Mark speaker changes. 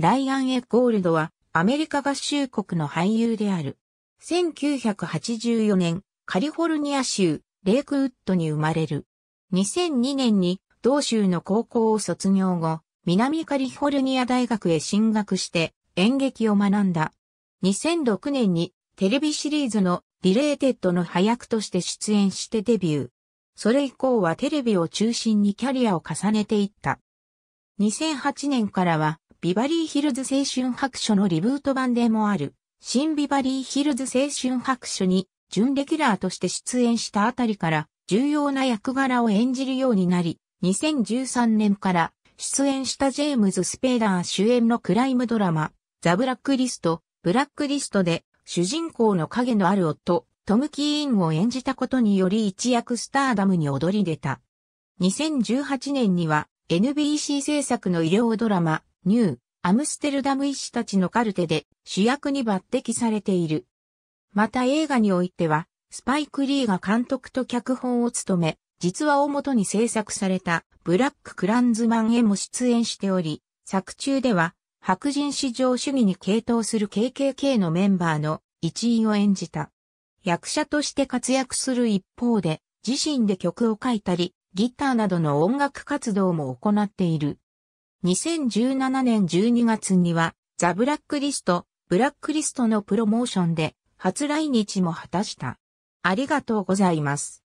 Speaker 1: ライアン・エ・ゴールドはアメリカ合衆国の俳優である。
Speaker 2: 1984年、カリフォルニア州、レイクウッドに生まれる。2002年に同州の高校を卒業後、南カリフォルニア大学へ進学して演劇を学んだ。2006年にテレビシリーズのリレーテッドの配役として出演してデビュー。それ以降はテレビを中心にキャリアを重ねていった。2008年からはビバリーヒルズ青春白書のリブート版でもある、新ビバリーヒルズ青春白書に、準レギュラーとして出演したあたりから、重要な役柄を演じるようになり、2013年から出演したジェームズ・スペーダー主演のクライムドラマ、ザ・ブラックリスト、ブラックリストで主人公の影のある夫、トム・キーンを演じたことにより一躍スターダムに躍り出た。2018年には NBC 制作の医療ドラマ、ニュー、アムステルダム医師たちのカルテで主役に抜擢されている。また映画においては、スパイク・リーが監督と脚本を務め、実話をもとに制作されたブラック・クランズマンへも出演しており、作中では白人至上主義に傾倒する KKK のメンバーの一員を演じた。役者として活躍する一方で、自身で曲を書いたり、ギターなどの音楽活動も行っている。2017年12月には、ザ・ブラックリスト、ブラックリストのプロモーションで、初来日も
Speaker 1: 果たした。ありがとうございます。